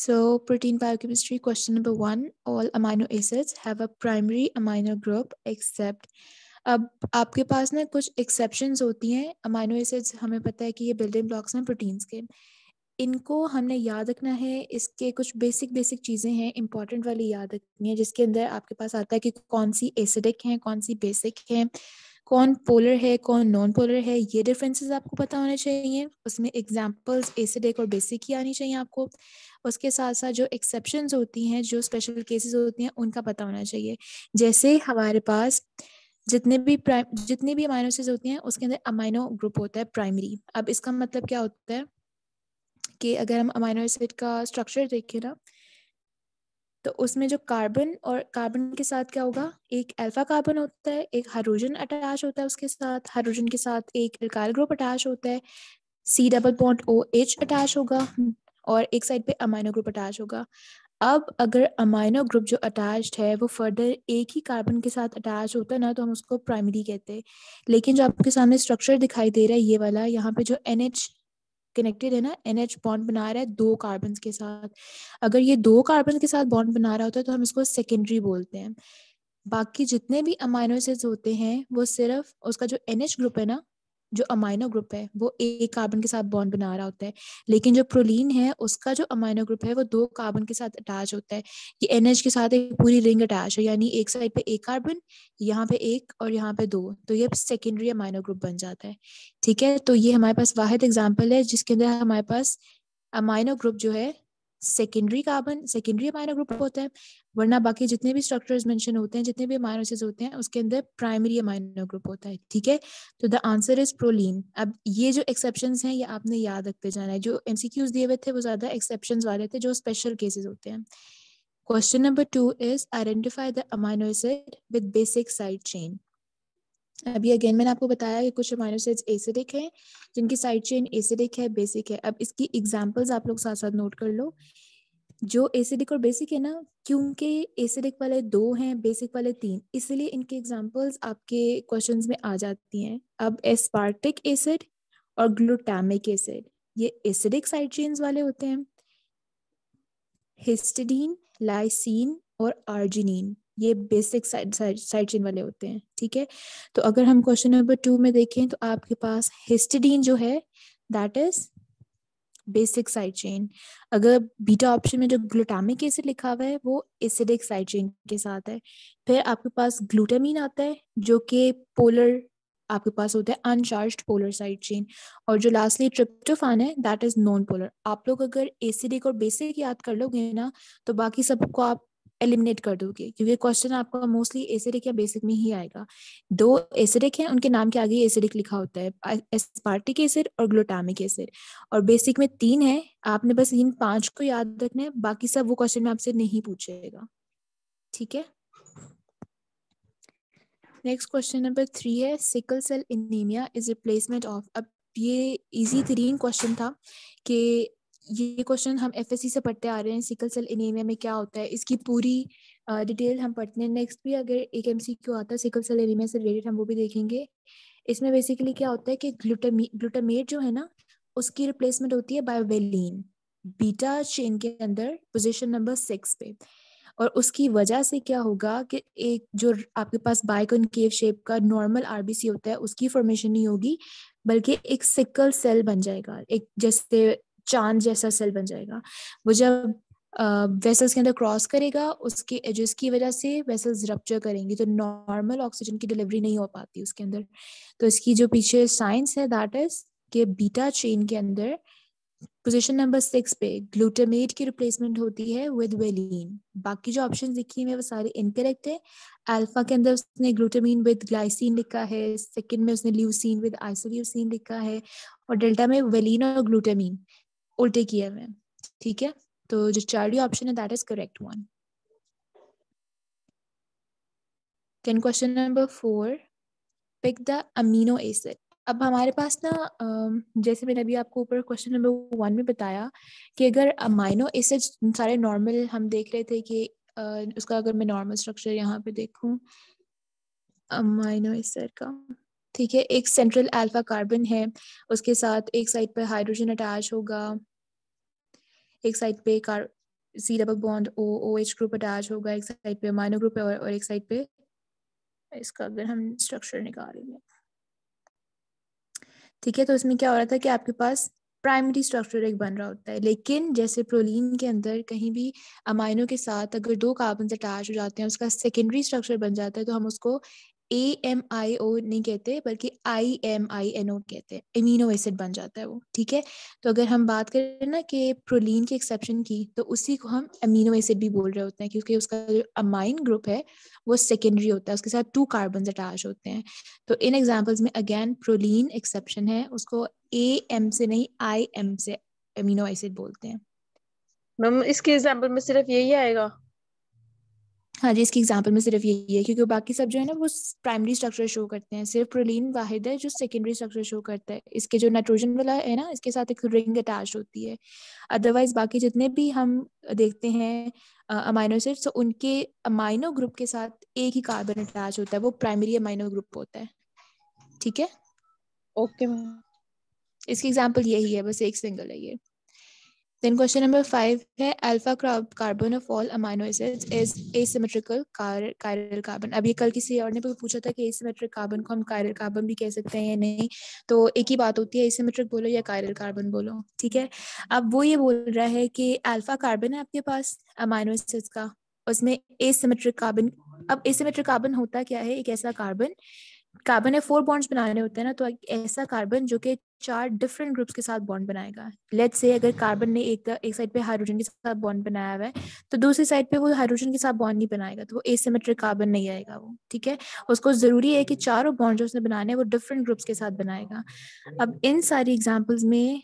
So protein biochemistry question number one, all amino acids have a primary amino group except अब आपके पास ना कुछ exception होती हैं अमाइनो एसिड्स हमें पता है कि ये बिल्डिंग ब्लॉक्स हैं प्रोटीन्स के इनको हमने याद रखना है इसके कुछ बेसिक बेसिक चीज़ें हैं इंपॉर्टेंट वाली याद रखनी है जिसके अंदर आपके पास आता है कि कौन सी एसिडिक हैं कौन सी बेसिक हैं कौन पोलर है कौन नॉन पोलर है ये डिफरेंसेस आपको पता होने चाहिए उसमें एग्जांपल्स एसिडिक और बेसिक ही आनी चाहिए आपको उसके साथ साथ जो एक्सेप्शन होती हैं जो स्पेशल केसेस होती हैं उनका पता होना चाहिए जैसे हमारे पास जितने भी प्राइम जितने भी अमाइनोसिस होती हैं उसके अंदर अमाइनो ग्रुप होता है प्राइमरी अब इसका मतलब क्या होता है कि अगर हम अमाइनो एसिड का स्ट्रक्चर देखें ना तो उसमें जो कार्बन और कार्बन के साथ क्या होगा एक अल्फा कार्बन होता है एक हाइड्रोजन अटैच होता है उसके साथ हाइड्रोजन के साथ एक अल्काइल ग्रुप अटैच होता है C double point O H attach होगा और एक साइड पे अमाइनो ग्रुप अटैच होगा अब अगर अमाइनो ग्रुप जो अटैच्ड है वो फर्दर एक ही कार्बन के साथ अटैच होता है ना तो हम उसको प्राइमरी कहते हैं लेकिन जो आपके सामने स्ट्रक्चर दिखाई दे रहा है ये वाला यहाँ पे जो एन एच कनेक्टेड है ना एन एच बॉन्ड बना रहा है दो कार्बन के साथ अगर ये दो कार्बन के साथ बॉन्ड बना रहा होता है तो हम इसको सेकेंडरी बोलते हैं बाकी जितने भी अमाइनोसिस होते हैं वो सिर्फ उसका जो एन एच ग्रुप है ना जो अमाइनो ग्रुप है वो एक कार्बन के साथ बॉन्ड बना रहा होता है लेकिन जो प्रोलीन है उसका जो अमाइनो ग्रुप है वो दो कार्बन के साथ अटैच होता है ये एन के साथ एक पूरी रिंग अटैच है यानी एक साइड पे एक कार्बन यहाँ पे एक और यहाँ पे दो तो ये सेकेंडरी अमाइनो ग्रुप बन जाता है ठीक है तो ये हमारे पास वाहिद एग्जाम्पल है जिसके अंदर हमारे पास अमाइनो ग्रुप जो है secondary carbon secondary amino group होता है वरना बाकी जितने भी स्ट्रक्चर्स मेंशन होते हैं जितने भी एसिड्स होते हैं उसके अंदर प्राइमरी अमाइनो ग्रुप होता है ठीक है तो द आंसर इज प्रोलीन अब ये जो एक्सेप्शन हैं ये आपने याद रखते जाना है जो एमसीक्यूज दिए हुए थे वो ज्यादा एक्सेप्शन वाले थे जो स्पेशल केसेस होते हैं question number two is identify the amino acid with basic side chain अभी अगेन मैंने आपको बताया कि कुछ अमाइनो एसिड्स एसिडिक हैं जिनकी साइड चेन एसिडिक है बेसिक है अब इसकी एग्जांपल्स आप लोग साथ साथ नोट कर लो जो एसिडिक और बेसिक है ना क्योंकि एसिडिक वाले दो हैं बेसिक वाले तीन इसलिए इनके एग्जांपल्स आपके क्वेश्चंस में आ जाती हैं अब एस्पार्टिक एसिड और ग्लूटामिक एसिड ये एसिडिक साइड चेन्स वाले होते हैं हिस्टडीन लाइसिन और आर्जिनिन ये बेसिक साइड साइड चेन वाले होते हैं ठीक है तो अगर हम क्वेश्चन नंबर टू में देखें तो आपके पास हिस्टिडीन जो है that is basic side chain अगर बीटा ऑप्शन में जो ग्लूटामिक एसिड लिखा हुआ है वो एसिडिक साइड चेन के साथ है फिर आपके पास ग्लूटामिन आता है जो कि पोलर आपके पास होता है अनचार्ज पोलर साइड चेन और जो लास्टली ट्रिप्टोफान है दैट इज नॉन पोलर आप लोग अगर एसिडिक और बेसिक याद कर लोगे ना तो बाकी सबको आप एलिमिनेट कर दोगे क्योंकि क्वेश्चन आपका मोस्टली एसिडिक या बेसिक में ही आएगा दो एसिडिक हैं उनके नाम के आगे एसिडिक लिखा होता है एसपार्टिक एसिड और ग्लूटामिक एसिड और बेसिक में तीन है आपने बस इन पांच को याद रखना है बाकी सब वो क्वेश्चन में आपसे नहीं पूछेगा ठीक है नेक्स्ट क्वेश्चन नंबर थ्री है sickle cell anaemia is replacement of अब ये इजी तरीन क्वेश्चन था कि ये क्वेश्चन हम एफ से पढ़ते आ रहे हैं सिकल सेल एनीमिया में क्या होता है इसकी पूरी डिटेल uh, हम पढ़ते हैं नेक्स्ट भी अगर एक एम आता है सिकल सेल एनीमिया से रिलेटेड हम वो भी देखेंगे इसमें बेसिकली क्या होता है कि ग्लूटामी ग्लूटामेट जो है ना उसकी रिप्लेसमेंट होती है बायोवेलिन बीटा चेन के अंदर पोजिशन नंबर सिक्स पे और उसकी वजह से क्या होगा कि एक जो आपके पास बाइकन केव शेप का नॉर्मल आरबीसी होता है उसकी फॉर्मेशन नहीं होगी बल्कि एक सिकल सेल बन जाएगा एक जैसे चांद जैसा सेल बन जाएगा वो जब वेसल्स के अंदर क्रॉस करेगा उसके एजेस की वजह से वेसल्स रप्चर करेंगी तो नॉर्मल ऑक्सीजन की डिलीवरी नहीं हो पाती उसके अंदर तो इसकी जो पीछे साइंस है दैट इज के बीटा चेन के अंदर पोजीशन नंबर सिक्स पे ग्लूटामेट की रिप्लेसमेंट होती है विद वेलिन बाकी जो ऑप्शन लिखी है वो सारे इनकरेक्ट है अल्फा के अंदर उसने ग्लूटामीन विद ग्लाइसिन लिखा है सेकंड में उसने ल्यूसीन विद आइसोल्यूसीन लिखा है और डेल्टा में वेलिन और ग्लूटामीन उल्टे किए हुए हैं ठीक है तो जो चार्डी ऑप्शन है that is correct one then question number four pick the amino acid अब हमारे पास ना जैसे मैंने अभी आपको ऊपर क्वेश्चन नंबर वन में बताया कि अगर अमाइनो एसिड सारे नॉर्मल हम देख रहे थे कि उसका अगर मैं नॉर्मल स्ट्रक्चर यहाँ पे देखूँ अमाइनो एसिड का ठीक है एक सेंट्रल अल्फा कार्बन है उसके साथ एक साइड पर हाइड्रोजन अटैच होगा एक साइड पे कार C double bond O O H group attach होगा एक साइड पे माइनो ग्रुप है और, और एक साइड पे इसका अगर हम स्ट्रक्चर निकालेंगे ठीक है तो इसमें क्या हो रहा था कि आपके पास प्राइमरी स्ट्रक्चर एक बन रहा होता है लेकिन जैसे प्रोलीन के अंदर कहीं भी अमाइनो के साथ अगर दो कार्बन अटैच हो जाते हैं उसका सेकेंडरी स्ट्रक्चर बन जाता है तो हम उसको ए एम आई ओ नहीं कहते बल्कि I am I N O कहते हैं एमिनो एसिड बन जाता है वो ठीक है तो अगर हम बात करें ना कि प्रोलिन की एक्सेप्शन की तो उसी को हम एमिनो एसिड भी बोल रहे होते हैं क्योंकि उसका जो अमाइन ग्रुप है वो सेकेंडरी होता है उसके साथ टू कार्बन अटैच होते हैं तो इन एग्जाम्पल्स में अगेन प्रोलिन एक्सेप्शन है उसको ए एम से नहीं आई एम से अमीनो एसिड बोलते हैं मैम इसके एग्जाम्पल में सिर्फ यही आएगा हाँ जी इसकी एग्जाम्पल में सिर्फ यही है क्योंकि बाकी सब जो है ना वो प्राइमरी स्ट्रक्चर शो करते हैं सिर्फ प्रोलीन वाहिद है जो सेकेंडरी स्ट्रक्चर शो करता है इसके जो नाइट्रोजन वाला है ना इसके साथ एक रिंग अटैच होती है अदरवाइज बाकी जितने भी हम देखते हैं अमाइनो एसिड तो उनके अमाइनो ग्रुप के साथ एक ही कार्बन अटैच होता है वो प्राइमरी अमाइनो ग्रुप होता है ठीक है ओके okay, मैम इसकी एग्जाम्पल यही है बस एक सिंगल है ये Then question number five है alpha carbon of all amino acids is asymmetrical chiral carbon. अभी कल किसी और ने पूछा था कि asymmetric carbon को हम chiral carbon भी कह सकते हैं या नहीं तो एक ही बात होती है asymmetric बोलो या chiral carbon बोलो ठीक है अब वो ये बोल रहा है कि alpha carbon है आपके पास amino acids का उसमें asymmetric carbon अब asymmetric carbon होता क्या है एक ऐसा carbon कार्बन है फोर बॉन्ड्स बनाने होते हैं ना तो ऐसा कार्बन जो कि चार डिफरेंट ग्रुप्स के साथ बॉन्ड बनाएगा लेट्स से अगर कार्बन ने एक एक साइड पे हाइड्रोजन के साथ बॉन्ड बनाया हुआ है तो दूसरी साइड पे वो हाइड्रोजन के साथ बॉन्ड नहीं बनाएगा तो वो एसिमेट्रिक कार्बन नहीं आएगा वो ठीक है उसको जरूरी है कि चारों बॉन्ड जो उसने बनाने हैं वो डिफरेंट ग्रुप्स के साथ बनाएगा अब इन सारी एग्जाम्पल्स में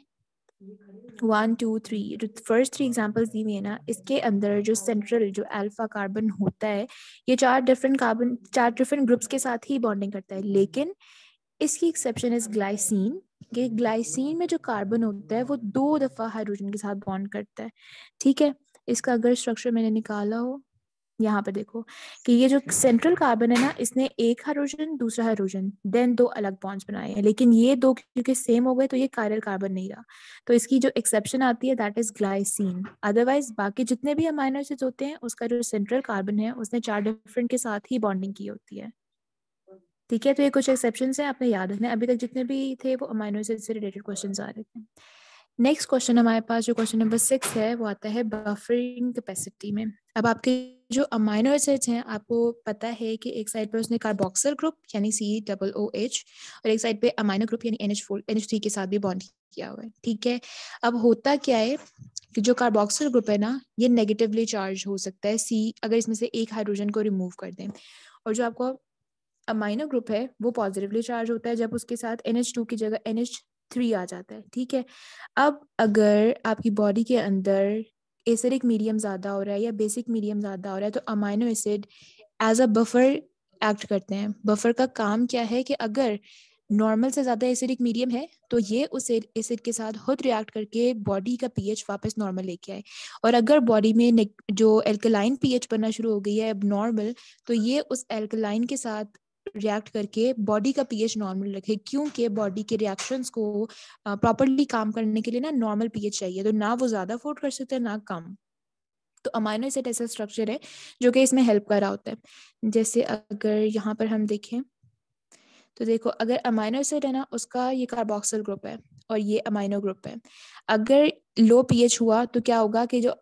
one two three first three examples दी हुई है ना इसके अंदर जो सेंट्रल जो अल्फा कार्बन होता है ये चार डिफरेंट कार्बन चार डिफरेंट ग्रुप्स के साथ ही बॉन्डिंग करता है लेकिन इसकी एक्सेप्शन इज ग्लाइसिन कि ग्लाइसिन में जो कार्बन होता है वो दो दफ़ा हाइड्रोजन के साथ बॉन्ड करता है ठीक है इसका अगर स्ट्रक्चर मैंने निकाला हो यहाँ पर देखो कि ये जो सेंट्रल कार्बन है ना इसने एक हाइड्रोजन दूसरा हाइड्रोजन देन दो अलग बॉन्ड्स बनाए हैं लेकिन ये दो क्योंकि सेम हो गए तो ये कायरल कार्बन नहीं रहा तो इसकी जो एक्सेप्शन आती है दैट इज ग्लाइसिन अदरवाइज बाकी जितने भी अमाइनो एसिड होते हैं उसका जो सेंट्रल कार्बन है उसने चार डिफरेंट के साथ ही बॉन्डिंग की होती है ठीक है तो ये कुछ एक्सेप्शन है आपने याद रखना अभी तक जितने भी थे वो अमाइनो एसिड से रिलेटेड क्वेश्चन आ रहे थे नेक्स्ट क्वेश्चन हमारे पास जो क्वेश्चन नंबर सिक्स है वो आता है बफरिंग कैपेसिटी में अब आपके जो अमाइनो एसिड्स हैं आपको पता है कि एक साइड पर उसने कार्बोक्सिल ग्रुप यानी सी डबल ओ एच और एक साइड पे अमाइनो ग्रुप यानी N H four N H three के साथ भी बॉन्ड किया हुआ है ठीक है अब होता क्या है कि जो कार्बोक्सिल ग्रुप है ना ये नेगेटिवली चार्ज हो सकता है सी अगर इसमें से एक हाइड्रोजन को रिमूव कर दें और जो आपको अमाइनो ग्रुप है वो पॉजिटिवली चार्ज होता है जब उसके साथ एन की जगह एन थ्री आ जाता है ठीक है अब अगर आपकी बॉडी के अंदर एसिडिक मीडियम ज़्यादा हो रहा है या बेसिक मीडियम ज़्यादा हो रहा है तो amino acid as a buffer act करते हैं बफर का काम क्या है कि अगर नॉर्मल से ज़्यादा एसिडिक मीडियम है तो ये उस एसिड के साथ खुद रिएक्ट करके बॉडी का पीएच वापस नॉर्मल लेके आए और अगर बॉडी में जो एल्कलाइन पीएच बनना शुरू हो गई है अब नॉर्मल तो ये उस एल्कलाइन के साथ रिएक्ट करके बॉडी का पीएच नॉर्मल रखे क्योंकि बॉडी के रिएक्शंस को प्रॉपरली काम करने के लिए ना नॉर्मल पीएच चाहिए तो ना वो ज़्यादा अफोर्ड कर सकते हैं ना कम तो अमाइनो एसिड ऐसा स्ट्रक्चर है जो कि इसमें हेल्प कर रहा होता है जैसे अगर यहाँ पर हम देखें तो देखो अगर अमाइनो एसिड है ना उसका ये कार्बोक्सिल ग्रुप है और ये अमाइनो ग्रुप है अगर लो पीएच हुआ तो क्या होगा कि जो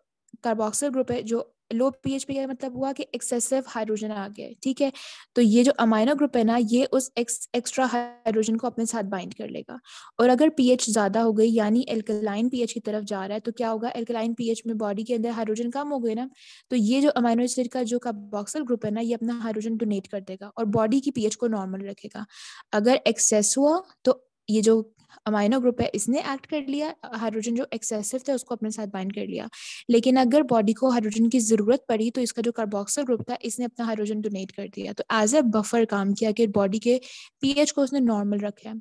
कार्बोक्सिल ग्रुप है जो लो पीएच का मतलब हुआ कि एक्सेसिव हाइड्रोजन आ गया ठीक है तो ये जो अमाइनो ग्रुप है ना ये उस एक्स एक्स्ट्रा हाइड्रोजन को अपने साथ बाइंड कर लेगा और अगर पीएच ज्यादा हो गई यानी एल्कलाइन पीएच की तरफ जा रहा है तो क्या होगा एल्कलाइन पीएच में बॉडी के अंदर हाइड्रोजन कम हो गए ना तो ये जो अमाइनो एसिड का जो कार्बोक्सिल ग्रुप है ना ये अपना हाइड्रोजन डोनेट कर देगा और बॉडी की पीएच को नॉर्मल रखेगा अगर एक्सेस हुआ तो ये जो अमाइनो ग्रुप है इसने एक्ट कर लिया हाइड्रोजन जो एक्सेसिव था उसको अपने साथ बाइंड कर लिया लेकिन अगर बॉडी को हाइड्रोजन की जरूरत पड़ी तो इसका जो कार्बोक्सल ग्रुप था इसने अपना हाइड्रोजन डोनेट कर दिया तो एज ए बफर काम किया कि बॉडी के पीएच को उसने नॉर्मल रखा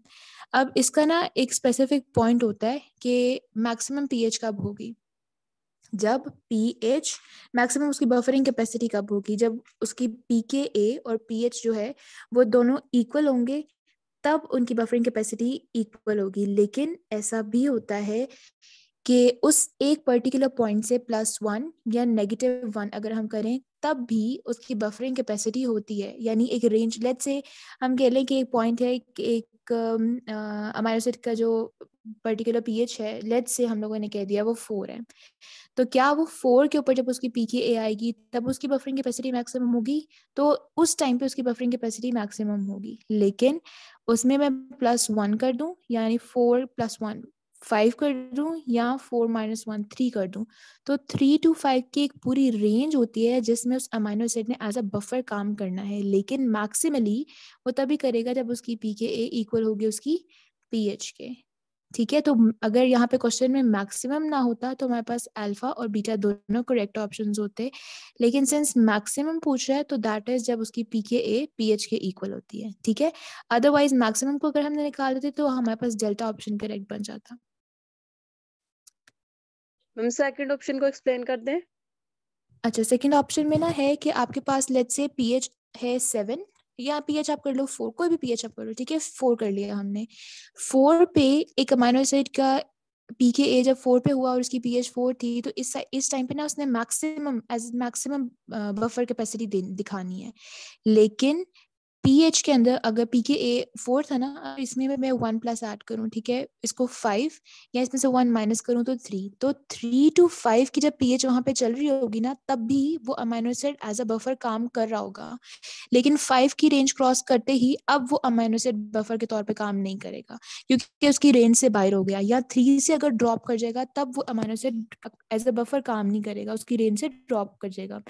अब इसका ना एक स्पेसिफिक पॉइंट होता है कि मैक्सिमम पीएच कब होगी जब पीएच मैक्सिमम उसकी बफरिंग कैपेसिटी कब होगी जब उसकी पीकेए और पीएच जो है वो दोनों इक्वल होंगे तब उनकी बफरिंग कैपेसिटी इक्वल होगी लेकिन ऐसा भी होता है कि उस एक पर्टिकुलर पॉइंट से प्लस वन या नेगेटिव वन अगर हम करें तब भी उसकी बफरिंग कैपेसिटी होती है यानी एक रेंज लेट से हम कह लें कि एक पॉइंट है एक um, अमायोसिट का जो पर्टिकुलर पीएच है लेट से हम लोगों ने कह दिया वो फोर है तो क्या वो फोर के ऊपर जब उसकी पी की ए आएगी तब उसकी बफरिंग कैपेसिटी मैक्सिमम होगी तो उस टाइम पे उसकी बफरिंग कैपेसिटी मैक्सिमम होगी लेकिन उसमें मैं प्लस वन कर दूं यानी फोर प्लस वन फाइव कर दूं या फोर माइनस वन थ्री कर दूं तो थ्री टू फाइव की एक पूरी रेंज होती है जिसमें उस अमाइनो एसिड ने एज अ बफर काम करना है लेकिन मैक्सिमली वो तभी करेगा जब उसकी पी के ए इक्वल होगी उसकी पी एच के ठीक है तो अगर यहाँ पे क्वेश्चन में मैक्सिमम ना होता तो हमारे पास अल्फा और बीटा दोनों करेक्ट ऑप्शन होते लेकिन सिंस मैक्सिमम पूछ रहा है तो दैट इज जब उसकी P K A P H के इक्वल होती है ठीक है अदरवाइज मैक्सिमम को अगर हमने निकाल देते तो हमारे पास डेल्टा ऑप्शन करेक्ट बन जाता सेकंड ऑप्शन को एक्सप्लेन कर दें अच्छा सेकंड ऑप्शन में ना है कि आपके पास लेट्स से पीएच है सेवन या पी एच आप कर लो फोर कोई भी पी एच आप कर लो ठीक है फोर कर लिया हमने फोर पे एक अमाइनो एसिड का पी के ए जब फोर पे हुआ और उसकी पी एच फोर थी तो इस इस टाइम पे ना उसने maximum as maximum buffer capacity दिखानी है लेकिन पी एच के अंदर अगर पी के ए फोर था ना इसमें मैं वन प्लस ऐड करूँ ठीक है इसको फाइव या इसमें से वन माइनस करूँ तो थ्री तो थ्री टू फाइव की जब पी एच वहाँ पे चल रही होगी ना तब भी वो amino acid as a buffer काम कर रहा होगा लेकिन फाइव की रेंज क्रॉस करते ही अब वो अमाइनो सेट बफर के तौर पर काम नहीं करेगा क्योंकि उसकी रेंज से बाहर हो गया या थ्री से अगर ड्रॉप कर जाएगा तब वो amino acid as a buffer काम नहीं करेगा उसकी रेंज से ड्रॉप कर जाएगा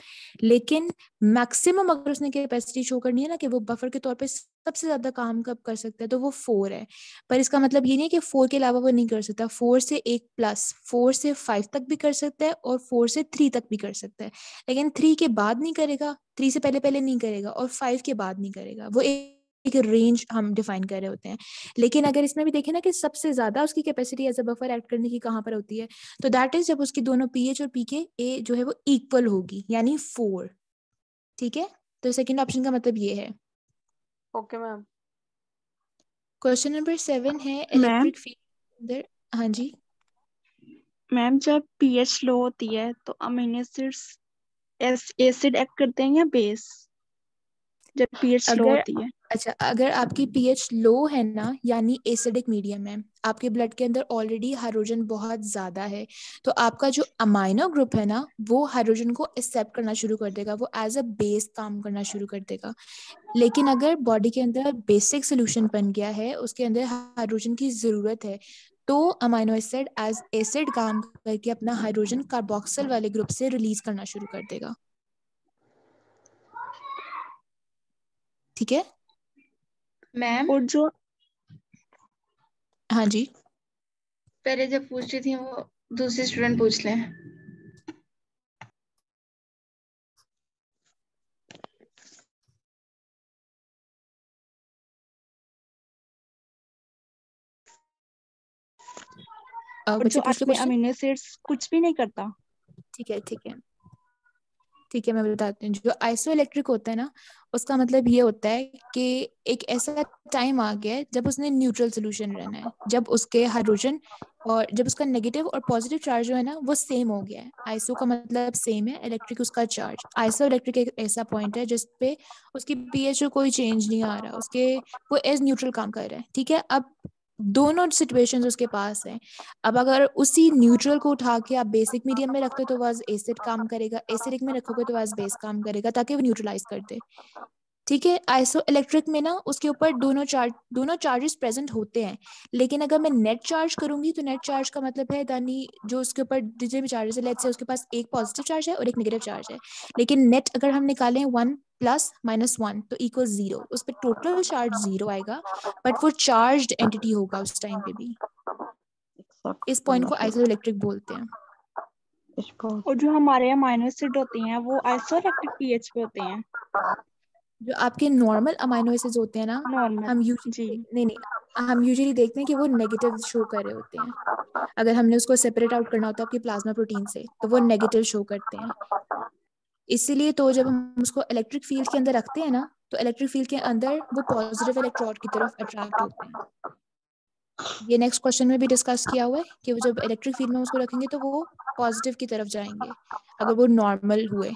लेकिन मैक्सिमम अगर उसने कैपेसिटी शो करनी है ना कि वो बफर एफर्ट के तौर पे सबसे ज्यादा काम कब कर सकता है तो वो फोर है पर इसका मतलब ये नहीं कि फोर के अलावा वो नहीं कर सकता फोर से एक प्लस फोर से फाइव तक भी कर सकता है और फोर से थ्री तक भी कर सकता है लेकिन थ्री के बाद नहीं करेगा थ्री से पहले पहले नहीं करेगा और फाइव के बाद नहीं करेगा वो एक एक रेंज हम डिफाइन कर रहे होते हैं लेकिन अगर इसमें भी देखें ना कि सबसे ज्यादा उसकी capacity as a buffer act करने की कहाँ पर होती है तो दैट इज जब उसकी दोनों पी एच और पी के ए जो है वो इक्वल होगी यानी फोर ठीक है तो सेकेंड ऑप्शन का मतलब ये है okay ma'am question number seven है इलेक्ट्रिक फील्ड अंदर हाँ जी मैम जब पीएच लो होती है तो अमीनो एसिड्स एसिड एक्ट करते हैं या बेस जब पीएच लो होती है अच्छा अगर आपकी पीएच लो है ना यानी एसिडिक मीडियम है आपके ब्लड के अंदर ऑलरेडी हाइड्रोजन बहुत ज्यादा है तो आपका जो अमाइनो ग्रुप है ना वो हाइड्रोजन को एक्सेप्ट करना शुरू कर देगा वो एज अ बेस काम करना शुरू कर देगा लेकिन अगर बॉडी के अंदर बेसिक सोल्यूशन बन गया है उसके अंदर हाइड्रोजन की जरूरत है तो अमाइनो एसिड एज एसिड काम करके अपना हाइड्रोजन कार्बोक्सल वाले ग्रुप से रिलीज करना शुरू कर देगा ठीक है मैम और जो हाँ जी पहले जब पूछ रही थी वो दूसरे स्टूडेंट पूछ लें और जो तो आपने अमीनो एसिड्स कुछ भी नहीं करता ठीक है ठीक है ठीक है मैं बताती हूँ जो आइसो इलेक्ट्रिक होता है ना उसका मतलब ये होता है कि एक ऐसा टाइम आ गया है जब उसने न्यूट्रल सोल्यूशन रहना है जब उसके हाइड्रोजन और जब उसका नेगेटिव और पॉजिटिव चार्ज जो है ना वो सेम हो गया है आइसो का मतलब सेम है इलेक्ट्रिक उसका चार्ज आइसो इलेक्ट्रिक एक ऐसा पॉइंट है जिस पे उसकी पीएच कोई चेंज नहीं आ रहा उसके वो एज न्यूट्रल काम कर रहा है ठीक है अब दोनों सिचुएशन उसके पास हैं अब अगर उसी न्यूट्रल को उठा के आप बेसिक मीडियम में रखते हो तो वह एसिड काम करेगा एसिडिक में रखोगे तो वह बेस काम करेगा ताकि वो न्यूट्रलाइज कर दे ठीक है आइसो इलेक्ट्रिक में ना उसके ऊपर दोनों चार्ज दोनों चार्जेस प्रेजेंट होते हैं लेकिन अगर मैं नेट चार्ज करूंगी तो नेट चार्ज का मतलब है दानी जो उसके ऊपर जितने भी चार्जेस है लेट से उसके पास एक पॉजिटिव चार्ज है और एक नेगेटिव चार्ज है लेकिन नेट अगर हम निकालें वन प्लस माइनस वन तो इक्वल जीरो उस पर टोटल चार्ज जीरो आएगा बट वो चार्ज एंटिटी होगा उस टाइम पे भी इस पॉइंट को आइसो इलेक्ट्रिक बोलते हैं और जो हमारे यहाँ माइनस सीट होती हैं वो आइसो इलेक्ट्रिक पीएच पे होते हैं जो आपके नॉर्मल अमाइनो एसिड्स होते हैं ना normal. हम यूजली नहीं नहीं हम यूजली देखते हैं कि वो नेगेटिव शो कर रहे होते हैं अगर हमने उसको सेपरेट आउट करना होता है आपके प्लाज्मा प्रोटीन से तो वो नेगेटिव शो करते हैं इसीलिए तो जब हम उसको इलेक्ट्रिक फील्ड के अंदर रखते हैं ना तो इलेक्ट्रिक फील्ड के अंदर वो पॉजिटिव इलेक्ट्रॉन की तरफ अट्रैक्ट होते हैं ये नेक्स्ट क्वेश्चन में भी डिस्कस किया हुआ है कि वो जब इलेक्ट्रिक फील्ड में उसको रखेंगे तो वो पॉजिटिव की तरफ जाएंगे अगर वो नॉर्मल हुए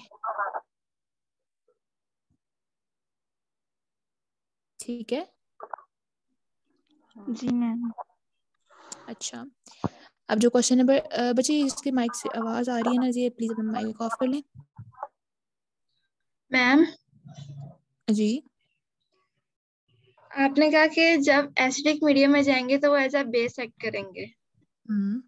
ठीक है जी मैम अच्छा अब जो क्वेश्चन नंबर बच्चे इसके माइक से आवाज आ रही है ना जी प्लीज अपना माइक ऑफ कर लें मैम जी आपने कहा कि जब एसिडिक मीडियम में जाएंगे तो वो एज अ बेस एक्ट करेंगे हम्म।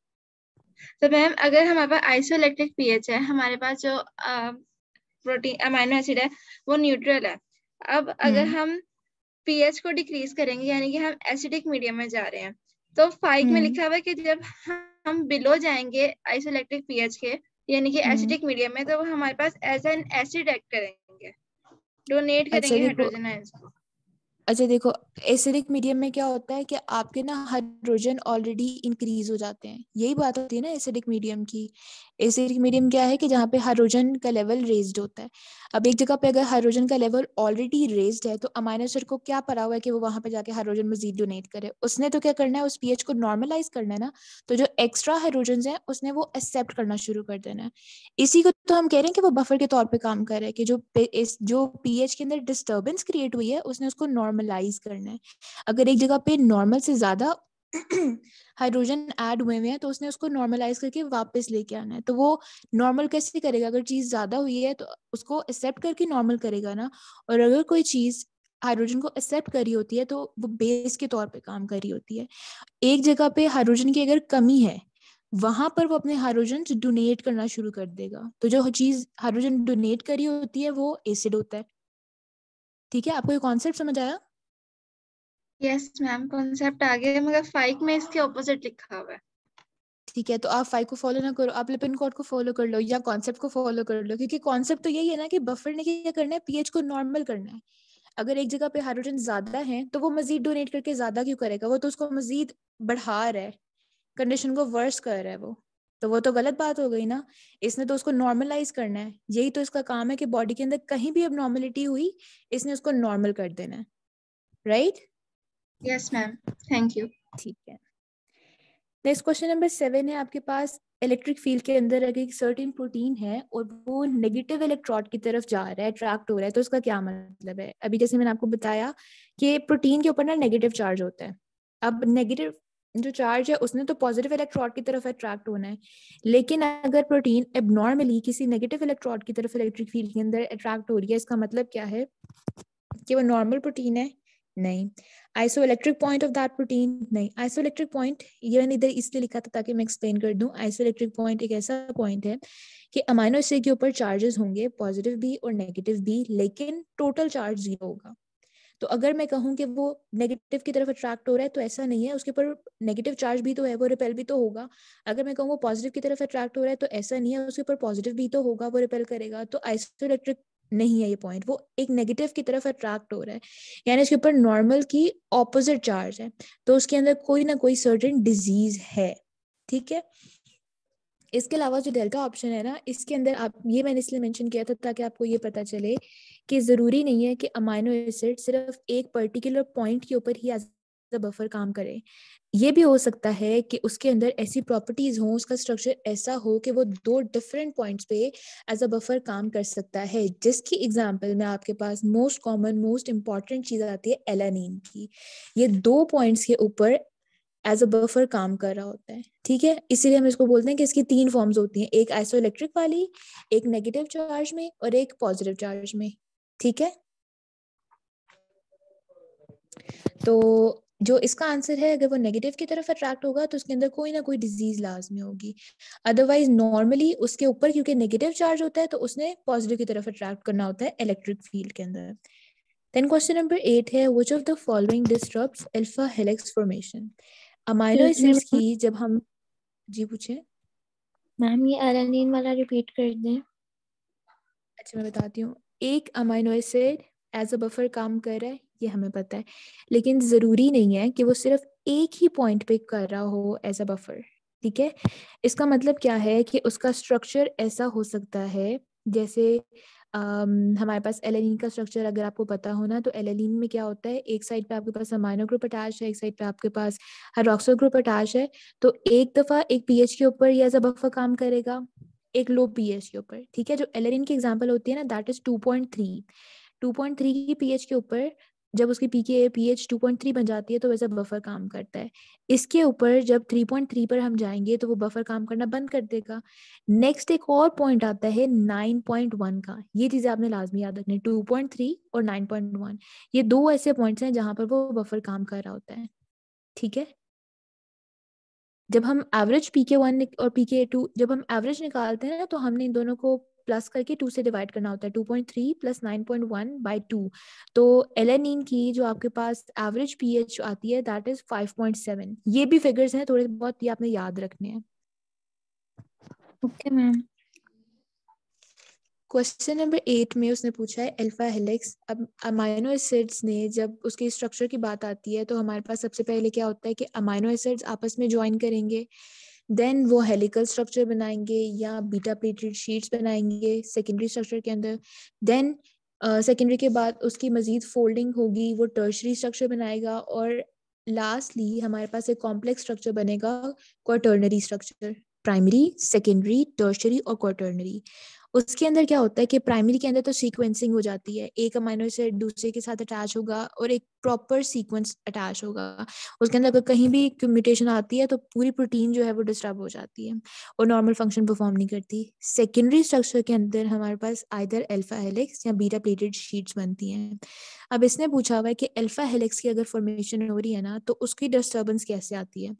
तो मैम अगर हमारे पास आइसोलेक्ट्रिक पीएच है हमारे पास जो प्रोटीन अमाइनो एसिड है वो न्यूट्रल है अब अगर हम्म। हम पीएच को डिक्रीज करेंगे यानी कि हम एसिडिक मीडियम में जा रहे हैं तो फाइक में हम्म। लिखा हुआ है कि जब हम बिलो जाएंगे आइसोलेक्ट्रिक पीएच के यानी कि एसिडिक मीडियम हम्म। में तो वो हमारे पास एज एन एसिड एक्ट करेंगे डोनेट अच्छा, करेंगे हाइड्रोजन आयंस को अच्छा देखो एसिडिक मीडियम में क्या होता है कि आपके ना हाइड्रोजन ऑलरेडी इंक्रीज हो जाते हैं यही बात होती है ना एसिडिक मीडियम की एसिडिक मीडियम क्या है कि जहाँ पे हाइड्रोजन का लेवल रेज्ड होता है अब एक जगह पे अगर हाइड्रोजन का लेवल ऑलरेडी रेज है तो अमाइनो एसिड को क्या पड़ा हुआ है कि वो वहां पे जाके हाइड्रोजन मजीद डोनेट करे उसने तो क्या करना है उस पीएच को नॉर्मलाइज करना है ना तो जो एक्स्ट्रा हाइड्रोजन है उसने वो एक्सेप्ट करना शुरू कर देना है इसी को तो हम कह रहे हैं कि वो बफर के तौर पर काम कर रहे हैं कि जो इस जो पीएच के अंदर डिस्टर्बेंस क्रिएट हुई है उसने उसको नॉर्मलाइज करना है अगर एक जगह पे नॉर्मल से ज्यादा हाइड्रोजन ऐड हुए हुए हैं तो उसने उसको नॉर्मलाइज करके वापस लेके आना है तो वो नॉर्मल कैसे करेगा अगर चीज ज्यादा हुई है तो उसको एक्सेप्ट करके नॉर्मल करेगा ना और अगर कोई चीज हाइड्रोजन को एक्सेप्ट करी होती है तो वो बेस के तौर पे काम करी होती है एक जगह पे हाइड्रोजन की अगर कमी है वहां पर वो अपने हाइड्रोजन डोनेट करना शुरू कर देगा तो जो चीज हाइड्रोजन डोनेट करी होती है वो एसिड होता है ठीक है आपको ये कॉन्सेप्ट समझ आया यस मैम कॉन्सेप्ट आ गया मगर फाइक में इसके ऑपोजिट लिखा हुआ है ठीक है तो आप फाइव को फॉलो ना करो आप लिपिन कोड को फॉलो कर लो या कॉन्सेप्ट को फॉलो कर लो क्योंकि कॉन्सेप्ट तो यही है ना कि बफर ने क्या करना है पीएच को नॉर्मल करना है अगर एक जगह पे हाइड्रोजन ज्यादा है तो वो मजीद डोनेट करके ज्यादा क्यों करेगा वो तो उसको मजीद बढ़ा रहा है कंडीशन को वर्स कर रहा है वो तो वो तो गलत बात हो गई ना इसने तो उसको नॉर्मलाइज करना है यही तो इसका काम है कि बॉडी के अंदर कहीं भी अब हुई इसने उसको नॉर्मल कर देना है right right? Yes ma'am thank you ठीक है नेक्स्ट क्वेश्चन नंबर सेवन है आपके पास इलेक्ट्रिक फील्ड के अंदर अगर एक सर्टेन प्रोटीन है और वो नेगेटिव इलेक्ट्रॉन की तरफ जा रहा है अट्रैक्ट हो रहा है तो उसका क्या मतलब है अभी जैसे मैंने आपको बताया कि प्रोटीन के ऊपर ना नेगेटिव चार्ज होता है अब नेगेटिव जो चार्ज है उसने तो पॉजिटिव इलेक्ट्रॉन की तरफ अट्रैक्ट होना है लेकिन अगर प्रोटीन एबनॉर्मली किसी नेगेटिव इलेक्ट्रॉन की तरफ इलेक्ट्रिक फील्ड के अंदर अट्रैक्ट हो रही है इसका मतलब क्या है कि वो नॉर्मल प्रोटीन है नहीं isoelectric point of that protein नहीं आइसो इलेक्ट्रिक पॉइंट ये मैंने इधर इसलिए लिखा था ताकि मैं एक्सप्लेन कर दूं आइसो इलेक्ट्रिक पॉइंट एक ऐसा पॉइंट है कि अमाइनो एसिड के ऊपर चार्जेस होंगे पॉजिटिव भी और नेगेटिव भी लेकिन टोटल चार्ज जीरो होगा तो अगर मैं कहूँ कि वो नेगेटिव की तरफ अट्रैक्ट हो रहा है तो ऐसा नहीं है उसके ऊपर नेगेटिव चार्ज भी तो है वो रिपेल भी तो होगा अगर मैं कहूँ वो पॉजिटिव की तरफ अट्रैक्ट हो रहा है तो ऐसा नहीं है उसके ऊपर पॉजिटिव भी तो होगा वो रिपेल करेगा तो आइसोइलेक्ट्रिक नहीं है ये पॉइंट वो एक नेगेटिव की तरफ अट्रैक्ट हो रहा है यानी इसके ऊपर नॉर्मल की ऑपोजिट चार्ज है तो उसके अंदर कोई ना कोई सर्टेन डिजीज है ठीक है इसके अलावा जो डेल्टा ऑप्शन है ना इसके अंदर आप ये मैंने इसलिए मेंशन किया था ताकि आपको ये पता चले कि ज़रूरी नहीं है कि अमाइनो एसिड सिर्फ एक पर्टिकुलर पॉइंट के ऊपर ही बफर काम करे ये भी हो सकता है कि उसके अंदर ऐसी प्रॉपर्टीज हों उसका स्ट्रक्चर ऐसा हो कि वो दो डिफरेंट पॉइंट्स पे एज अ बफर काम कर सकता है जिसकी एग्जांपल में आपके पास मोस्ट कॉमन मोस्ट इंपॉर्टेंट चीज आती है एलानीन की ये दो पॉइंट्स के ऊपर एज अ बफर काम कर रहा होता है ठीक है इसीलिए हम इसको बोलते हैं कि इसकी तीन फॉर्म्स होती हैं एक आइसोइलेक्ट्रिक वाली एक नेगेटिव चार्ज में और एक पॉजिटिव चार्ज में ठीक है तो जो इसका आंसर है अगर वो नेगेटिव की तरफ अट्रैक्ट होगा तो उसके अंदर कोई ना कोई डिजीज लाजमी होगी अदरवाइज नॉर्मली उसके ऊपर क्योंकि नेगेटिव चार्ज होता है तो उसने पॉजिटिव की तरफ अट्रैक्ट करना होता है इलेक्ट्रिक फील्ड के अंदर देन क्वेश्चन नंबर एट है which of the following disturb alpha helix formation amino acids की जब हम जी पूछे मैम ये एलानिन वाला रिपीट कर दें अच्छा मैं बताती हूँ एक amino acid as a buffer काम कर रहा है ये हमें पता है लेकिन ज़रूरी नहीं है कि वो सिर्फ एक ही पॉइंट पे कर रहा हो एज अ बफर ठीक है इसका मतलब क्या है कि उसका स्ट्रक्चर ऐसा हो सकता है जैसे um, हमारे पास एल का स्ट्रक्चर अगर आपको पता हो ना तो एल में क्या होता है एक साइड पे आपके पास अमाइनो ग्रुप अटैच है एक साइड पे आपके पास हाइड्रोक्सो ग्रुप अटैच है तो एक दफ़ा एक पीएच के ऊपर या बफर काम करेगा एक लो पीएच के ऊपर ठीक है जो एल की एग्जाम्पल होती है ना that is two point three two point three की पीएच के ऊपर जब उसकी pK P H two point three बन जाती है तो वैसा बफर काम करता है इसके ऊपर जब थ्री पॉइंट थ्री पर हम जाएंगे तो वो बफर काम करना बंद कर देगा नेक्स्ट एक और पॉइंट आता है नाइन पॉइंट वन का ये चीज़ें आपने लाजमी याद रखनी टू पॉइंट थ्री और नाइन पॉइंट वन ये दो ऐसे पॉइंट्स हैं जहां पर वो बफर काम कर रहा होता है ठीक है जब हम एवरेज पीके वन और पीके टू जब हम एवरेज निकालते हैं ना तो हमने इन दोनों को प्लस करके टू से डिवाइड करना होता है two point three plus nine point one by two तो एलेनिन की जो आपके पास एवरेज पीएच आती है that is five point seven ये भी फिगर्स हैं थोड़े बहुत ये आपने याद रखने हैं okay ma'am question number eight में उसने पूछा है अल्फा हेलिक्स अब अमाइनो एसिड्स ने जब उसके स्ट्रक्चर की बात आती है तो हमारे पास सबसे पहले क्या होता है कि अमाइनो एसिड्स आपस में ज्वाइन करेंगे देन वो हेलिकल स्ट्रक्चर बनाएंगे या बीटा प्लेटेड शीट्स बनाएंगे सेकेंडरी स्ट्रक्चर के अंदर देन सेकेंडरी uh, के बाद उसकी मजीद फोल्डिंग होगी वो टर्शरी स्ट्रक्चर बनाएगा और लास्टली हमारे पास एक कॉम्प्लेक्स स्ट्रक्चर बनेगा quaternary structure primary secondary tertiary और क्वार्टरनरी उसके अंदर क्या होता है कि प्राइमरी के अंदर तो सीक्वेंसिंग हो जाती है एक अमाइनो एसिड दूसरे के साथ अटैच होगा और एक प्रॉपर सीक्वेंस अटैच होगा उसके अंदर अगर कहीं भी म्यूटेशन आती है तो पूरी प्रोटीन जो है वो डिस्टर्ब हो जाती है और नॉर्मल फंक्शन परफॉर्म नहीं करती सेकेंडरी स्ट्रक्चर के अंदर हमारे पास आइदर अल्फा हेलिक्स या बीटा प्लेटेड शीट्स बनती हैं अब इसने पूछा हुआ है कि अल्फा हेलिक्स की अगर फॉर्मेशन हो रही है ना तो उसकी डिस्टर्बेंस कैसे आती है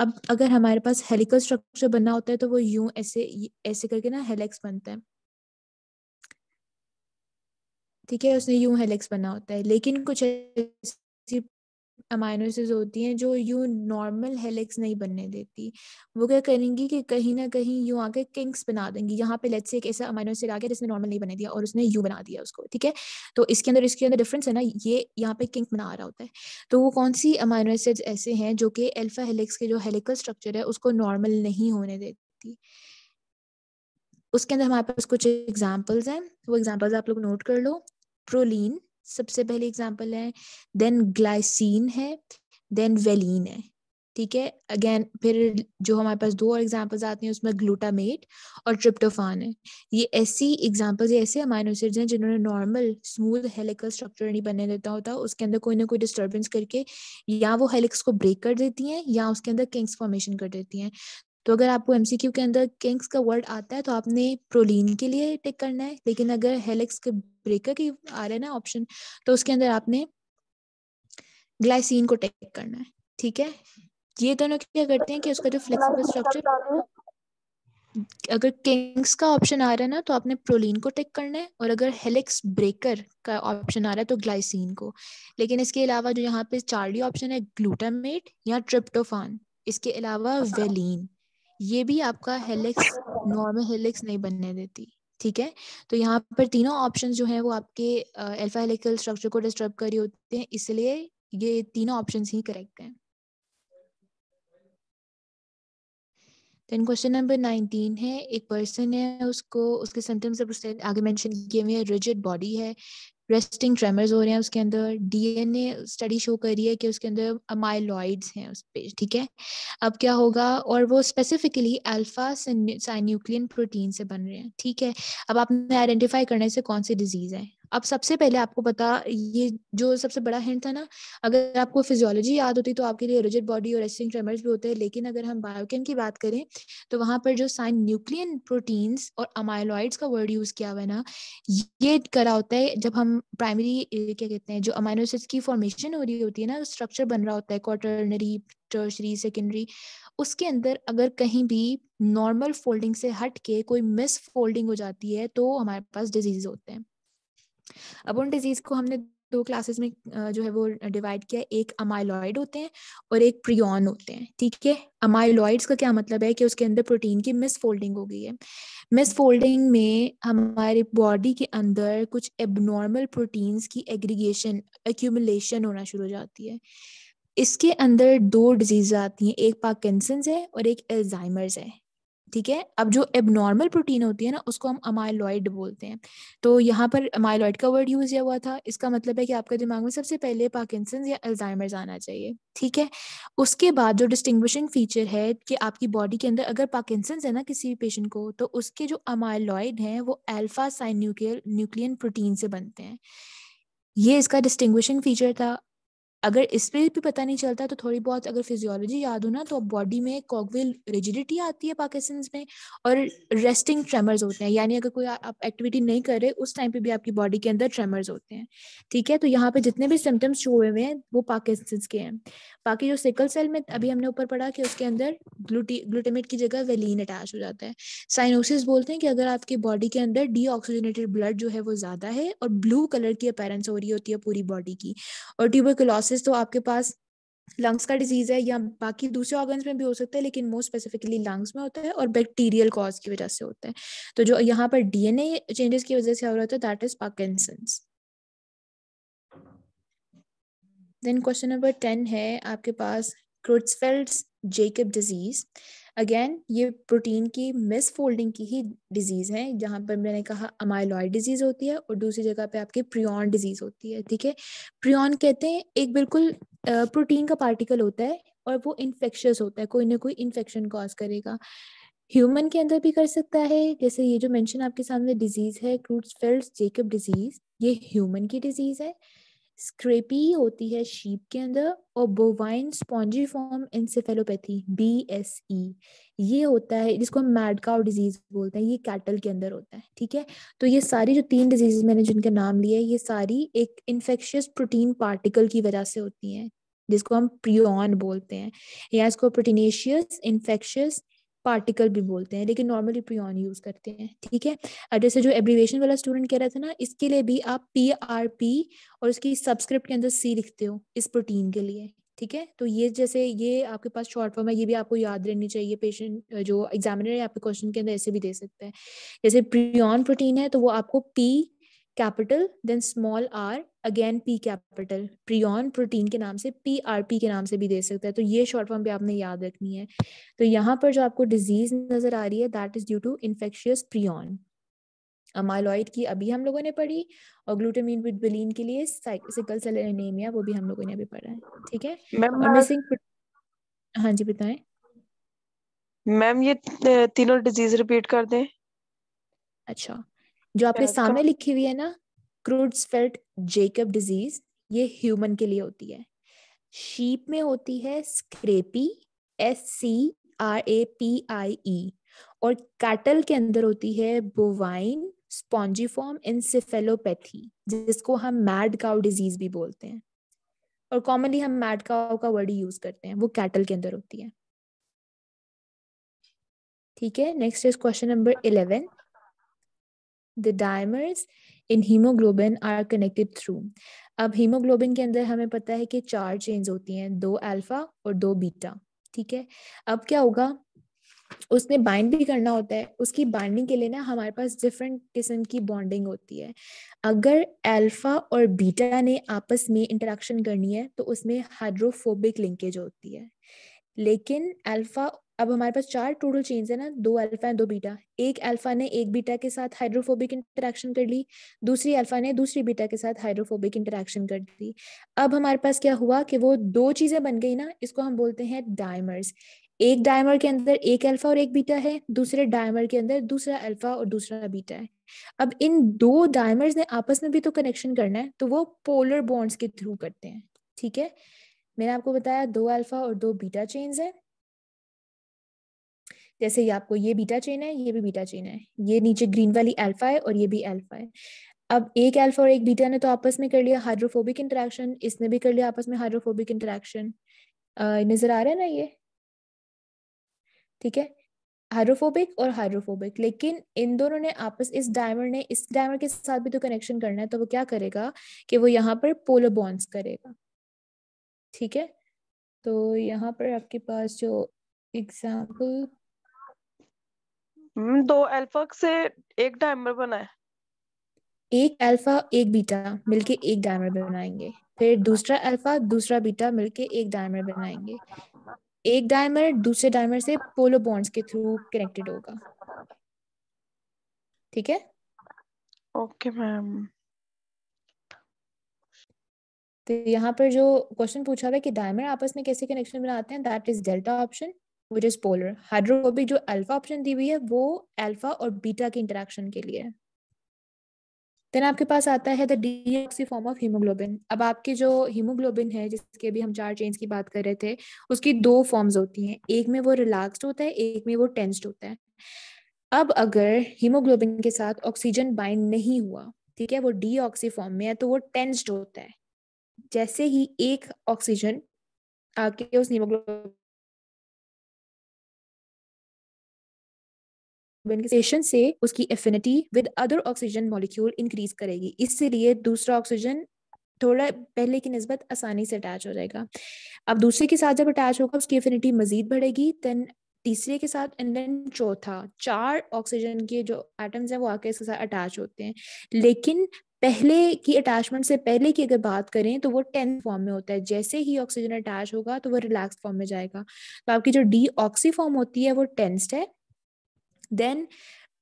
अब अगर हमारे पास हेलिकल स्ट्रक्चर बनना होता है तो वो यूं ऐसे ऐसे करके ना हेलिक्स बनता है ठीक है उसने यू हेलिक्स बना होता है लेकिन कुछ अमाइनोसिस होती हैं जो यू नॉर्मल हेलिक्स नहीं बनने देती वो क्या करेंगी कि कहीं ना कहीं यू आके किंग्स बना देंगी यहाँ पे लेट्स से एक ऐसा अमाइनोसिस आ गया जिसने नॉर्मल नहीं बने दिया और उसने यू बना दिया उसको ठीक है तो इसके अंदर इसके अंदर डिफरेंस है ना ये यहाँ पे किंग बना रहा होता है तो वो कौन सी अमाइनोसिस ऐसे हैं जो कि एल्फा हेलिक्स के जो हेलिकल स्ट्रक्चर है उसको नॉर्मल नहीं होने देती उसके अंदर हमारे पास कुछ एग्जाम्पल्स हैं वो एग्जाम्पल्स आप लोग नोट कर लो प्रोलीन सबसे पहले एग्जाम्पल है देन ग्लाइसिन है देन वेलिन है ठीक है अगेन फिर जो हमारे पास दो और एग्जाम्पल्स आते हैं उसमें ग्लूटामेट और ट्रिप्टोफान है ये ऐसी एग्जाम्पल्स ये ऐसे अमाइनो एसिड्स हैं जिन्होंने नॉर्मल स्मूथ हेलिकल स्ट्रक्चर नहीं बनने देता होता उसके अंदर कोई ना कोई डिस्टर्बेंस करके या वो हेलिक्स को ब्रेक कर देती हैं या उसके अंदर किंग्स फॉर्मेशन कर देती हैं तो अगर आपको एमसीक्यू के अंदर किंग्स का वर्ड आता है तो आपने प्रोलिन के लिए टिक करना है लेकिन अगर हेलिक्स के ब्रेकर की आ रहा है ना ऑप्शन तो उसके अंदर आपने ग्लाइसिन को टिक करना है ठीक है ये दोनों क्या करते हैं कि उसका जो फ्लेक्सिबल स्ट्रक्चर अगर किंग्स का ऑप्शन आ रहा है ना तो आपने प्रोलीन को टिक करना है और अगर हेलिक्स ब्रेकर का ऑप्शन आ रहा है तो ग्लाइसिन को लेकिन इसके अलावा जो यहाँ पे चार्ली ऑप्शन है ग्लूटामेट या ट्रिप्टोफान इसके अलावा वेलिन ये भी आपका हेलिक्स नॉर्मल हेलिक्स नहीं बनने देती ठीक है तो यहाँ पर तीनों ऑप्शन जो है वो आपके अल्फा हेलिकल स्ट्रक्चर को डिस्टर्ब कर रही होते हैं इसलिए ये तीनों ऑप्शन ही करेक्ट हैं देन क्वेश्चन नंबर 19 है एक पर्सन है उसको उसके सिम्टम्स आगे मेंशन किए हुए हैं रिजिड बॉडी है रेस्टिंग ट्रेमर्स हो रहे हैं उसके अंदर डीएनए स्टडी शो कर रही है कि उसके अंदर अमाइलॉइड्स हैं उस पर ठीक है अब क्या होगा और वो स्पेसिफिकली अल्फा साइन्यूक्लियन प्रोटीन से बन रहे हैं ठीक है अब आपने आइडेंटिफाई करने से कौन सी डिजीज है अब सबसे पहले आपको पता ये जो सबसे बड़ा हिंट था ना अगर आपको फिजियोलॉजी याद होती तो आपके लिए रिजिड बॉडी और एसिंग ट्रेमर्स भी होते हैं लेकिन अगर हम बायोकेम की बात करें तो वहाँ पर जो साइन न्यूक्लियन प्रोटीन्स और अमाइलॉइड्स का वर्ड यूज किया हुआ है ना ये करा होता है जब हम प्राइमरी क्या कहते हैं जो अमाइनोसिस की फॉर्मेशन हो रही होती है ना स्ट्रक्चर बन रहा होता है क्वार्टरनरी टर्शरी सेकेंडरी उसके अंदर अगर कहीं भी नॉर्मल फोल्डिंग से हट के कोई मिस फोल्डिंग हो जाती है तो हमारे पास डिजीज होते हैं अब उन डिजीज को हमने दो क्लासेस में जो है वो डिवाइड किया एक अमाइलॉइड होते हैं और एक प्रियॉन होते हैं ठीक है अमाइलॉइड्स का क्या मतलब है कि उसके अंदर प्रोटीन की मिसफोल्डिंग हो गई है मिसफोल्डिंग में हमारे बॉडी के अंदर कुछ एबनॉर्मल प्रोटीन्स की एग्रीगेशन एक्यूमुलेशन होना शुरू हो जाती है इसके अंदर दो डिजीज आती हैं एक पार्किंसंस है और एक एल्जाइमर्स है ठीक है अब जो एबनॉर्मल प्रोटीन होती है ना उसको हम अमाइलॉइड बोलते हैं तो यहाँ पर अमाइलॉइड का वर्ड यूज किया हुआ था इसका मतलब है कि आपके दिमाग में सबसे पहले पार्किंसन या अल्जाइमर्स आना चाहिए ठीक है उसके बाद जो डिस्टिंग्विशिंग फीचर है कि आपकी बॉडी के अंदर अगर पार्किंसन है ना किसी भी पेशेंट को तो उसके जो अमाइलॉइड हैं वो alpha synuclein synuclein protein से बनते हैं ये इसका डिस्टिंग्विशिंग फीचर था अगर इस पर भी पता नहीं चलता तो थोड़ी बहुत अगर फिजियोलॉजी याद हो ना तो बॉडी में कॉगविल रिजिडिटी आती है पाकिस्तान में और रेस्टिंग ट्रेमर्स होते हैं यानी अगर कोई आप एक्टिविटी नहीं कर रहे उस टाइम पे भी आपकी बॉडी के अंदर ट्रेमर्स होते हैं ठीक है तो यहाँ पे जितने भी सिम्टम्स हुए हुए हैं वो पाकिस्तान के हैं बाकी जो सिकल सेल में अभी हमने ऊपर पढ़ा कि उसके अंदर ग्लूटी ग्लूटामेट की जगह वेलिन अटैच हो जाता है साइनोसिस बोलते हैं कि अगर आपकी बॉडी के अंदर डीऑक्सीजनेटेड ब्लड जो है वो ज़्यादा है और ब्लू कलर की अपेरेंस हो रही होती है पूरी बॉडी की और ट्यूबरकुलोसिस तो आपके पास लंग्स का डिजीज है या बाकी दूसरे ऑर्गन्स में भी हो सकता है लेकिन मोस्ट स्पेसिफिकली लंग्स में होता है और बैक्टीरियल कॉज की वजह से होता है तो जो यहाँ पर डीएनए चेंजेस की वजह से हो रहा होता है that is Parkinson's then question number ten है आपके पास क्रुट्सफेल्ड्स जेकब डिजीज़ अगेन ये प्रोटीन की मिसफोल्डिंग की ही डिजीज़ है जहां पर मैंने कहा अमाइलॉयड डिजीज़ होती है और दूसरी जगह पे आपकी प्रियॉन डिजीज़ होती है ठीक है प्रियॉन कहते हैं एक बिल्कुल प्रोटीन का पार्टिकल होता है और वो इन्फेक्शस होता है कोई ना कोई इन्फेक्शन कॉज करेगा ह्यूमन के अंदर भी कर सकता है जैसे ये जो मेंशन आपके सामने डिजीज़ है क्रूट्सफेल्ड जेकब डिजीज़ ये ह्यूमन की डिजीज़ है स्क्रेपी होती है शीप के अंदर और bovine form encephalopathy B S E ये होता है जिसको हम मैडकाउ डिजीज बोलते हैं ये कैटल के अंदर होता है ठीक है तो ये सारी जो तीन डिजीज मैंने जिनके नाम लिए ये सारी एक इन्फेक्शियस प्रोटीन पार्टिकल की वजह से होती हैं जिसको हम प्रियोन बोलते हैं या इसको प्रोटीनेशियस इन्फेक्शियस पार्टिकल भी बोलते हैं लेकिन नॉर्मली प्रियॉन यूज करते हैं ठीक है जैसे जो एब्रीवेशन वाला स्टूडेंट कह रहा था ना इसके लिए भी आप पी आर पी और इसकी सब्सक्रिप्ट के अंदर सी लिखते हो इस प्रोटीन के लिए ठीक है तो ये जैसे ये आपके पास शॉर्ट फॉर्म है ये भी आपको याद रहनी चाहिए पेशेंट जो एग्जामिनर है आपके क्वेश्चन के अंदर ऐसे भी दे सकता है जैसे प्रियॉन प्रोटीन है तो वो आपको P capital then small R again P capital prion protein के नाम से पी आर पी के नाम से भी दे सकता है तो ये शॉर्ट फॉर्म भी आपने याद रखनी है तो यहाँ पर जो आपको डिजीज नजर आ रही है that is due to infectious prion amyloid की अभी हम लोगों ने पढ़ी और ग्लूटामिन विद बिलीन के लिए सिकल सेल एनीमिया वो भी हम लोगों ने अभी पढ़ा है ठीक है मिसिंग हाँ जी बताएं मैम ये तीनों डिजीज रिपीट कर दें अच्छा जो आपके सामने लिखी हुई है ना क्रूडस्फेल्ट जेकब डिजीज ये ह्यूमन के लिए होती है शीप में होती है scrapie S C R A P I E और कैटल के अंदर होती है बोवाइन स्पॉन्जीफॉर्म इंसिफेलोपैथी जिसको हम मैड काउ डिजीज भी बोलते हैं और कॉमनली हम मैड काउ का वर्ड यूज करते हैं वो कैटल के अंदर होती है ठीक है next is question number eleven the dimers in haemoglobin are connected through अब हीमोग्लोबिन के अंदर हमें पता है कि चार चेंज होती हैं दो अल्फा और दो बीटा ठीक है अब क्या होगा उसने बाइंड भी करना होता है उसकी बाइंडिंग के लिए ना हमारे पास डिफरेंट किस्म की बॉन्डिंग होती है अगर अल्फा और बीटा ने आपस में इंटरेक्शन करनी है तो उसमें हाइड्रोफोबिक लिंकेज होती है लेकिन अल्फा अब हमारे पास चार टोटल चेन्स है ना दो अल्फा है दो बीटा एक अल्फा ने एक बीटा के साथ हाइड्रोफोबिक इंटरेक्शन कर ली दूसरी अल्फा ने दूसरी बीटा के साथ हाइड्रोफोबिक इंटरेक्शन कर दी अब हमारे पास क्या हुआ कि वो दो चीजें बन गई ना इसको हम बोलते हैं डायमर्स एक डायमर के अंदर एक अल्फा और एक बीटा है दूसरे डायमर के अंदर दूसरा अल्फा और दूसरा बीटा है अब इन दो डायमर्स ने आपस में भी तो कनेक्शन करना है तो वो पोलर बॉन्ड्स के थ्रू करते हैं ठीक है मैंने आपको बताया दो अल्फा और दो बीटा चेन्स हैं जैसे ये आपको ये बीटा चेन है ये भी बीटा चेन है ये नीचे ग्रीन वाली अल्फा है और ये भी अल्फा है अब एक अल्फा और एक बीटा ने तो आपस में कर लिया हाइड्रोफोबिक इंटरेक्शन इसने भी कर लिया आपस में हाइड्रोफोबिक इंटरेक्शन नजर आ रहा है ना ये ठीक है हाइड्रोफोबिक और हाइड्रोफोबिक लेकिन इन दोनों ने आपस इस डायमंड ने इस डायमंड के साथ भी तो कनेक्शन करना है तो वो क्या करेगा कि वो यहाँ पर पोलो बॉन्ड्स करेगा ठीक है तो यहाँ पर आपके पास जो एग्जाम्पल हम्म, दो अल्फा से एक डायमर बनाए एक अल्फा एक बीटा मिलके एक डायमर बनाएंगे फिर दूसरा अल्फा दूसरा बीटा मिलके एक डायमर बनाएंगे एक डायमर दूसरे डायमर से पोलो बॉन्ड्स के थ्रू कनेक्टेड होगा ठीक है ओके मैम तो यहाँ पर जो क्वेश्चन पूछा हुआ है कि डायमर आपस में कैसे कनेक्शन बनाते हैं that is delta option which is polar hydrophobic जो अल्फा ऑप्शन दी हुई है वो अल्फा और बीटा के इंटरेक्शन के लिए देन आपके पास आता है the deoxy form of haemoglobin अब आपके जो हीमोग्लोबिन है जिसके भी हम चार चेंज की बात कर रहे थे उसकी दो फॉर्म्स होती हैं एक में वो रिलैक्स्ड होता है एक में वो टेंस्ड होता है अब अगर हीमोग्लोबिन के साथ ऑक्सीजन बाइंड नहीं हुआ ठीक है वो डी फॉर्म में है तो वो टेंस्ड होता है जैसे ही एक ऑक्सीजन आपके उस हीमोग्लोबिन ऑर्गेनाइजेशन से उसकी affinity with other oxygen molecule increase करेगी इसलिए दूसरा ऑक्सीजन थोड़ा पहले की नस्बत आसानी से अटैच हो जाएगा अब दूसरे के साथ जब अटैच होगा उसकी एफिनिटी मजीद बढ़ेगी देन तीसरे के साथ एंड देन चौथा चार ऑक्सीजन के जो एटम्स हैं वो आके इसके साथ अटैच होते हैं लेकिन पहले की अटैचमेंट से पहले की अगर बात करें तो वो टेंथ फॉर्म में होता है जैसे ही ऑक्सीजन अटैच होगा तो वो रिलैक्स फॉर्म में जाएगा तो आपकी जो डी ऑक्सी फॉर्म होती है वो टेंस्ड है देन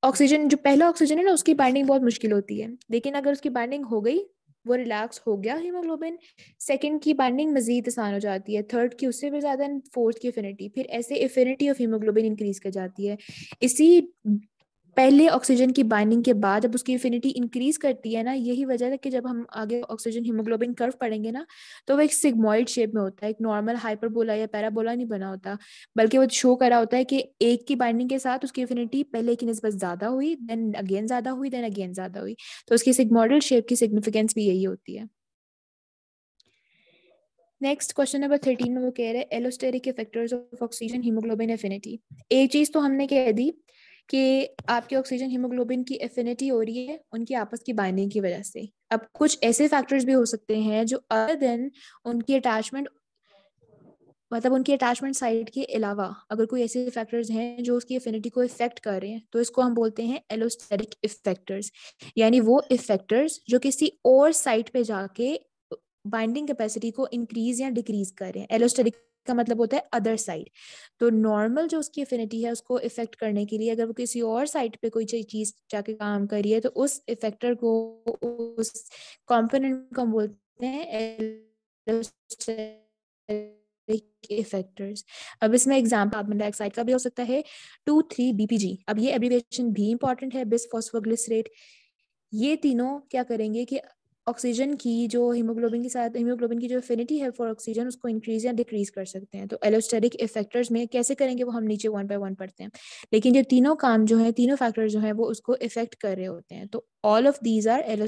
ऑक्सीजन जो पहला ऑक्सीजन है ना उसकी बाइंडिंग बहुत मुश्किल होती है लेकिन अगर उसकी बाइंडिंग हो गई वो रिलैक्स हो गया हीमोग्लोबिन सेकंड की बाइंडिंग मजीद आसान हो जाती है थर्ड की उससे भी ज़्यादा फोर्थ की इफिनिटी फिर ऐसे इफिनिटी ऑफ हीमोग्लोबिन इंक्रीज कर जाती है इसी पहले ऑक्सीजन की बाइंडिंग के बाद जब उसकी इफिनिटी इंक्रीज करती है ना यही वजह है कि जब हम आगे ऑक्सीजन हीमोग्लोबिन कर्व पढ़ेंगे ना तो वो एक सिग्मोइड शेप में होता है एक नॉर्मल हाइपरबोला या पैराबोला नहीं बना होता बल्कि वो शो करा होता है कि एक की बाइंडिंग के साथ उसकी इफिनिटी पहले की नस्बत ज्यादा हुई देन अगेन ज्यादा हुई देन अगेन ज्यादा हुई तो उसकी सिग्मोइडल शेप की सिग्निफिकेंस भी यही होती है नेक्स्ट क्वेश्चन नंबर थर्टीन में वो कह रहे हैं allosteric effectors of oxygen haemoglobin affinity एक चीज तो हमने कह दी कि आपके ऑक्सीजन हीमोग्लोबिन की एफिनिटी हो रही है उनकी आपस की बाइंडिंग की वजह से अब कुछ ऐसे फैक्टर्स भी हो सकते हैं जो अदर देन उनकी अटैचमेंट मतलब उनकी अटैचमेंट साइड के अलावा अगर कोई ऐसे फैक्टर्स हैं जो उसकी एफिनिटी को इफेक्ट कर रहे हैं तो इसको हम बोलते हैं एलोस्टेरिक इफेक्टर्स यानी वो इफेक्टर्स जो किसी और साइट पे जाके बाइंडिंग कैपेसिटी को इंक्रीज या डिक्रीज कर रहे हैं एलोस्टेरिक का मतलब होता है अदर साइड तो नॉर्मल जो उसकी अफिनिटी है उसको इफेक्ट करने के लिए अगर वो किसी और साइड पे कोई चीज जाके काम कर रही है तो उस इफेक्टर को उस कॉम्पोनेंट को बोलते हैं इफेक्टर्स अब इसमें एग्जाम्पल कार्बन डाइऑक्साइड का भी हो सकता है टू थ्री बीपीजी अब ये एब्रीवेशन भी इंपॉर्टेंट है बिस फॉस्फोग्लिसरेट ये तीनों क्या करेंगे कि ऑक्सीजन की जो हीमोग्लोबिन के साथ हीमोग्लोबिन की जो एफिनिटी है फॉर ऑक्सीजन उसको इंक्रीज या डिक्रीज कर सकते हैं तो एलोस्टेरिक इफेक्टर्स में कैसे करेंगे वो हम नीचे वन बाय वन पढ़ते हैं लेकिन जो तीनों काम जो है तीनों फैक्टर जो है वो उसको इफेक्ट कर रहे होते हैं तो all of these are yellow